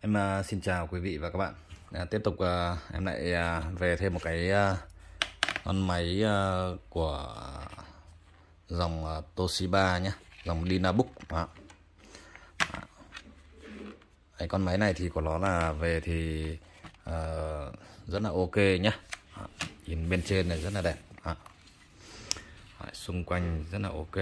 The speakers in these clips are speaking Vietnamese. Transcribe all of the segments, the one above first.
Em à, xin chào quý vị và các bạn à, Tiếp tục uh, em lại uh, về thêm một cái uh, con máy uh, của dòng uh, Toshiba nhé Dòng Dynabook Đó. Đó. Con máy này thì của nó là về thì uh, rất là ok nhé Nhìn bên trên này rất là đẹp Đó. Đấy, Xung quanh rất là ok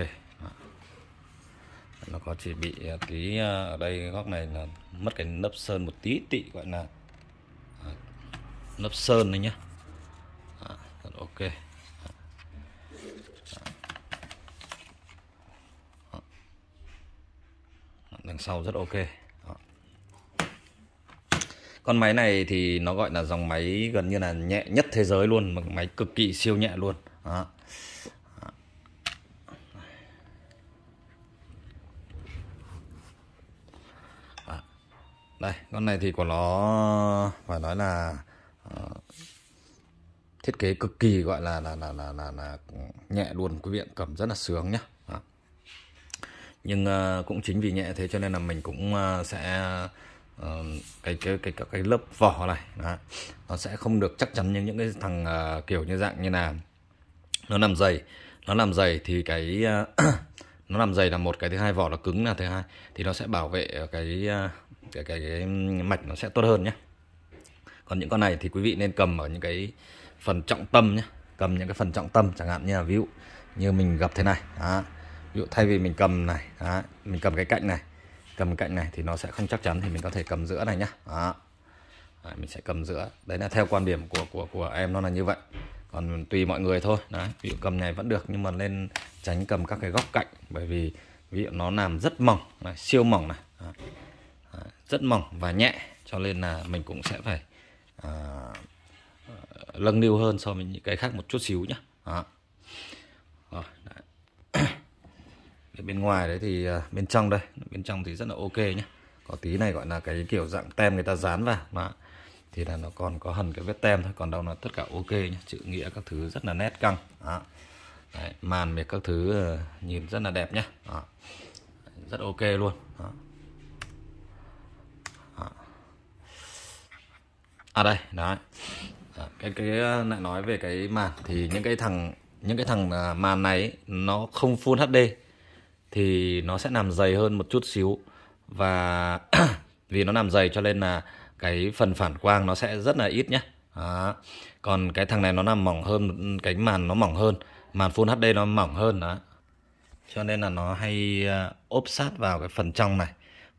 nó có chỉ bị à, tí à, ở đây góc này là mất cái nấp sơn một tí tị gọi là à, nấp sơn này nhá à, ok à. đằng sau rất ok con máy này thì nó gọi là dòng máy gần như là nhẹ nhất thế giới luôn một máy cực kỳ siêu nhẹ luôn à. đây con này thì của nó phải nói là uh, thiết kế cực kỳ gọi là là là là là, là nhẹ luôn quý vị cầm rất là sướng nhá à. nhưng uh, cũng chính vì nhẹ thế cho nên là mình cũng uh, sẽ cái cái cái cái, cái lớp vỏ này đó. nó sẽ không được chắc chắn như những cái thằng uh, kiểu như dạng như là nó làm dày nó làm dày thì cái uh, nó làm dày là một cái thứ hai vỏ nó cứng là thứ hai thì nó sẽ bảo vệ cái uh, cái, cái, cái mạch nó sẽ tốt hơn nhé còn những con này thì quý vị nên cầm ở những cái phần trọng tâm nhé cầm những cái phần trọng tâm chẳng hạn như là ví dụ như mình gặp thế này đó. ví dụ thay vì mình cầm này đó. mình cầm cái cạnh này cầm cạnh này thì nó sẽ không chắc chắn thì mình có thể cầm giữa này nhá đó. mình sẽ cầm giữa đấy là theo quan điểm của của của em nó là như vậy còn tùy mọi người thôi đấy ví dụ cầm này vẫn được nhưng mà nên tránh cầm các cái góc cạnh bởi vì ví dụ nó làm rất mỏng này, siêu mỏng này đấy rất mỏng và nhẹ cho nên là mình cũng sẽ phải à, lâng niu hơn so với những cái khác một chút xíu nhá bên ngoài đấy thì à, bên trong đây bên trong thì rất là ok nhé có tí này gọi là cái kiểu dạng tem người ta dán vào mà thì là nó còn có hần cái vết tem thôi còn đâu là tất cả ok nhé chữ nghĩa các thứ rất là nét căng đó. Đấy, màn về các thứ ờ, nhìn rất là đẹp nhá đó. rất ok luôn đó. à đây đấy ờ, cái cái ờ, lại nói về cái màn thì những cái thằng những cái thằng ờ, màn này nó không full HD thì nó sẽ làm dày hơn một chút xíu và vì nó làm dày cho nên là cái phần phản quang nó sẽ rất là ít nhé còn cái thằng này nó làm mỏng hơn cái màn nó mỏng hơn màn full HD nó mỏng hơn đó cho nên là nó hay ốp sát vào cái phần trong này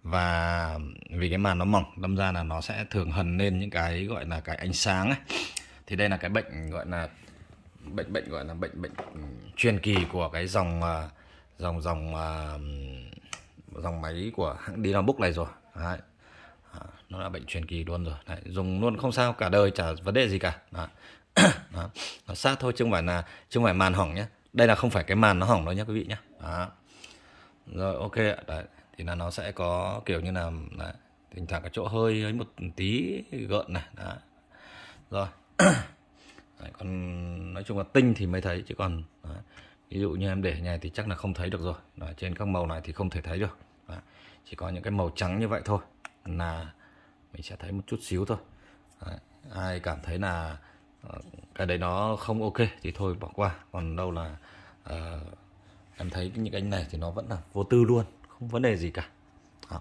và vì cái màn nó mỏng đâm ra là nó sẽ thường hần lên những cái gọi là cái ánh sáng ấy. thì đây là cái bệnh gọi là bệnh bệnh gọi là bệnh bệnh truyền kỳ của cái dòng à, dòng dòng à, dòng máy của hãng Dynabook này rồi Đấy. À, nó là bệnh truyền kỳ luôn rồi Đấy. dùng luôn không sao cả đời chả vấn đề gì cả Đấy. nó sát thôi chứ không phải là chứ không phải màn hỏng nhé đây là không phải cái màn nó hỏng đâu nhé quý vị nhé Đó. rồi ok Đấy thì là nó sẽ có kiểu như là đấy, thỉnh thoảng cái chỗ hơi ấy một tí gợn này đó. rồi đấy, còn nói chung là tinh thì mới thấy chứ còn đấy. ví dụ như em để này thì chắc là không thấy được rồi đó, trên các màu này thì không thể thấy được đó. chỉ có những cái màu trắng như vậy thôi là mình sẽ thấy một chút xíu thôi đấy. ai cảm thấy là ờ, cái đấy nó không ok thì thôi bỏ qua còn đâu là uh, em thấy những cái này thì nó vẫn là vô tư luôn không vấn đề gì cả à.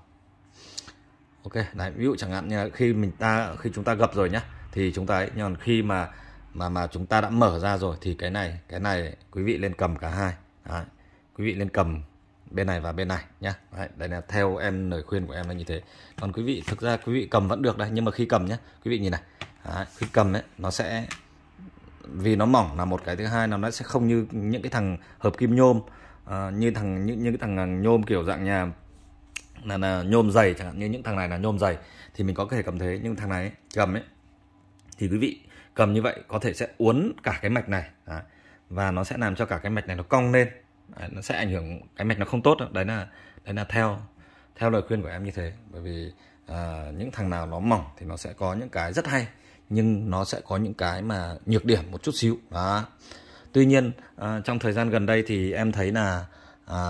ok này ví dụ chẳng hạn như khi mình ta khi chúng ta gập rồi nhá thì chúng ta ấy, nhưng khi mà mà mà chúng ta đã mở ra rồi thì cái này cái này quý vị lên cầm cả hai Đấy. quý vị lên cầm bên này và bên này nhá Đấy, đây là theo em lời khuyên của em là như thế còn quý vị thực ra quý vị cầm vẫn được đây nhưng mà khi cầm nhá quý vị nhìn này Đấy, khi cầm ấy nó sẽ vì nó mỏng là một cái thứ hai là nó sẽ không như những cái thằng hợp kim nhôm Ờ, như thằng những những thằng ờ, nhôm kiểu dạng nhà là, là nhôm dày chẳng hạn như những thằng này là nhôm dày thì mình có thể cầm thế nhưng thằng này cầm ấy thì quý vị cầm như vậy có thể sẽ uốn cả cái mạch này đấy. và nó sẽ làm cho cả cái mạch này nó cong lên đấy, nó sẽ ảnh hưởng cái mạch nó không tốt đấy là đấy là theo theo lời khuyên của em như thế bởi vì à, những thằng nào nó mỏng thì nó sẽ có những cái rất hay nhưng nó sẽ có những cái mà nhược điểm một chút xíu đó tuy nhiên à, trong thời gian gần đây thì em thấy là à,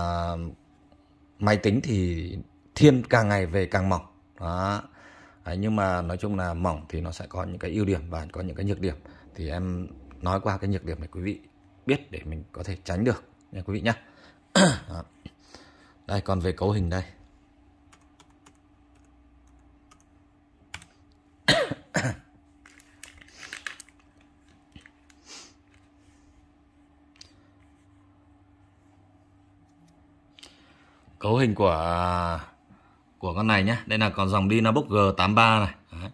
máy tính thì thiên càng ngày về càng mỏng đó Đấy, nhưng mà nói chung là mỏng thì nó sẽ có những cái ưu điểm và có những cái nhược điểm thì em nói qua cái nhược điểm để quý vị biết để mình có thể tránh được nha quý vị nhé đây còn về cấu hình đây cấu hình của của con này nhé đây là còn dòng Dynabook G83 này Đấy.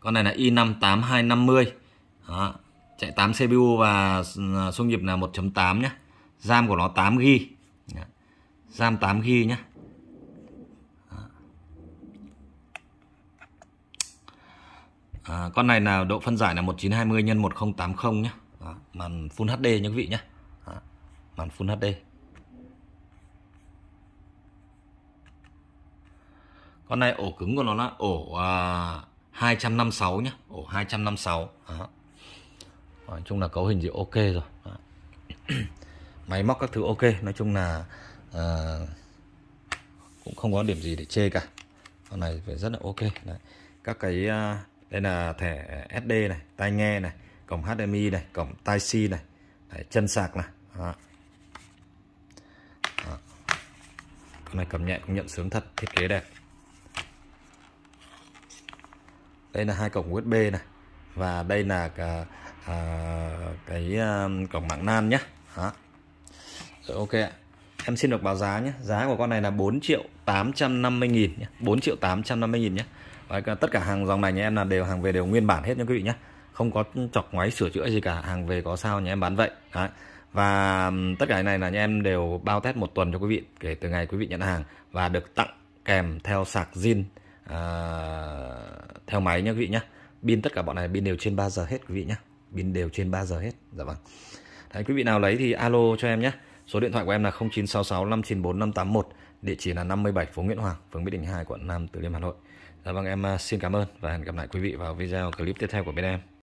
con này là i5 8250 Đó. chạy 8 CPU và à, xung nhịp là 1.8 nhé RAM của nó 8GB RAM 8GB nhé À, con này là độ phân giải là 1920 x 1080 nhé. Đó, màn Full HD nhé quý vị nhé. Đó, màn Full HD. con này ổ cứng của nó là ổ à, 256 nhá ổ 256 đó. nói chung là cấu hình gì ok rồi máy móc các thứ ok nói chung là à, cũng không có điểm gì để chê cả con này phải rất là ok Đấy. các cái à, đây là thẻ SD này tai nghe này cổng HDMI này cổng tai C này Đấy, chân sạc này đó. Đó. con này cầm nhẹ cũng nhận sướng thật thiết kế đẹp đây là hai cổng USB này và đây là cả, à, cái à, cổng mạng nan nhé Rồi ok ạ em xin được báo giá nhé giá của con này là 4 triệu 850 nghìn nhé 4 triệu 850 nghìn nhé và tất cả hàng dòng này nhà em là đều hàng về đều nguyên bản hết nha quý vị nhé không có chọc ngoáy sửa chữa gì cả hàng về có sao nhà em bán vậy Đấy. và tất cả này là nhà em đều bao test một tuần cho quý vị kể từ ngày quý vị nhận hàng và được tặng kèm theo sạc zin À, theo máy nhé quý vị nhé pin tất cả bọn này pin đều trên 3 giờ hết quý vị nhé pin đều trên 3 giờ hết dạ vâng Đấy, quý vị nào lấy thì alo cho em nhé số điện thoại của em là 0966 594 581 địa chỉ là 57 phố Nguyễn Hoàng phường Mỹ Đình 2 quận Nam Từ Liêm Hà Nội dạ vâng em à, xin cảm ơn và hẹn gặp lại quý vị vào video clip tiếp theo của bên em